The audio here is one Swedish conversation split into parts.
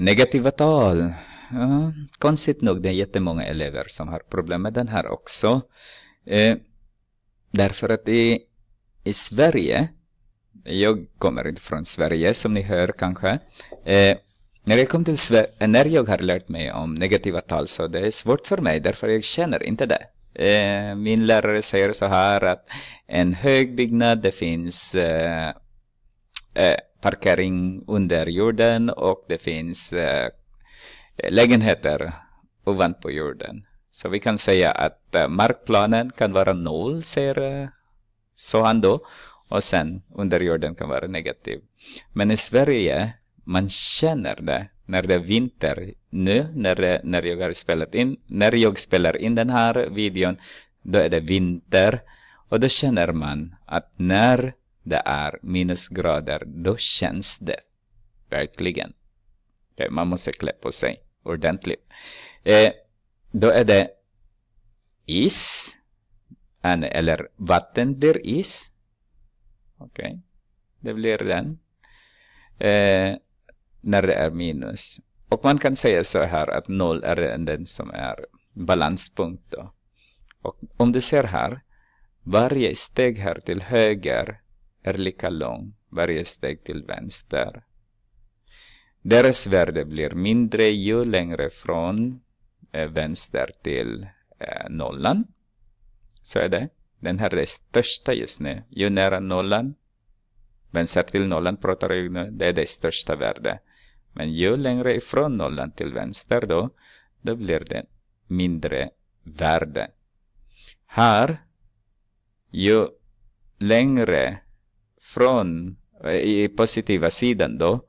Negativ att all. Ja, konstigt nog, det är jättemånga elever som har problem med den här också. Eh, därför att i, i Sverige, jag kommer inte från Sverige som ni hör kanske. Eh, när jag kom till Sverige, när jag har lärt mig om negativa tal så det är svårt för mig därför jag känner inte det. Eh, min lärare säger så här att en hög byggnad, det finns eh, eh, parkering under jorden och det finns eh, lägenheter ovanpå jorden. Så vi kan säga att eh, markplanen kan vara noll, säger eh, Sohan då. Och sen under jorden kan vara negativ. Men i Sverige, man känner det när det är vinter. Nu när, det, när, jag har spelat in, när jag spelar in den här videon, då är det vinter. Och då känner man att när det är minusgrader, då känns det verkligen. man måste klä på sig ordentligt. Eh, då är det is, eller vatten blir is. Okej, okay. det blir den. Eh, när det är minus. Och man kan säga så här att noll är den som är balanspunkt. Då. Och om du ser här, varje steg här till höger är lika lång varje steg till vänster. Deras värde blir mindre ju längre från eh, vänster till eh, nollan. Så är det. Den här är största just nu. Ju nära nollan, vänster till nollan pratar jag nu, det är det största värdet. Men ju längre ifrån nollan till vänster då, då blir det mindre värde. Här, ju längre från y eh, positiva sidan då,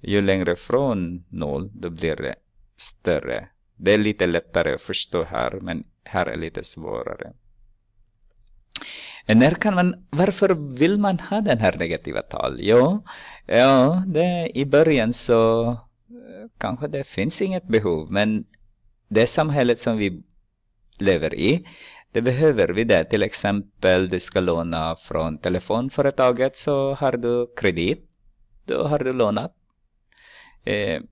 ju längre från noll, då blir det större. Det är lite lättare att förstå här, men här är lite svårare. Eh, när kan man, varför vill man ha den här negativa tal? Jo, ja, det, i början så eh, kanske det finns inget behov, men det samhället som vi lever i det behöver vi det. Till exempel, du ska låna från telefonföretaget så har du kredit. Då har du lånat. Eh,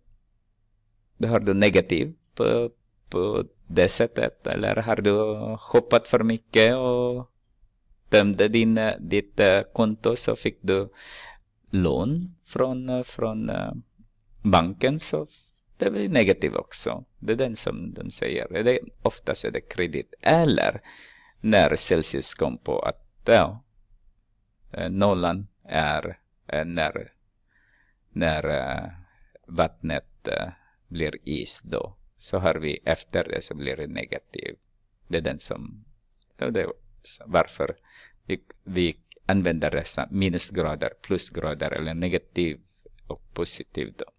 då har du negativ på, på det sättet. Eller har du hoppat för mycket och tömde din, ditt eh, konto så fick du lån från, eh, från eh, banken så det blir negativt också. Det är den som de säger. Det är, oftast är det kredit. Eller när Celsius kom på att ja, eh, nollan är eh, när, när eh, vattnet blir is då. Så har vi efter det så blir det negativt. Det är den som, det är varför vi, vi använder dessa minusgrader, plusgrader eller negativ och positiv då.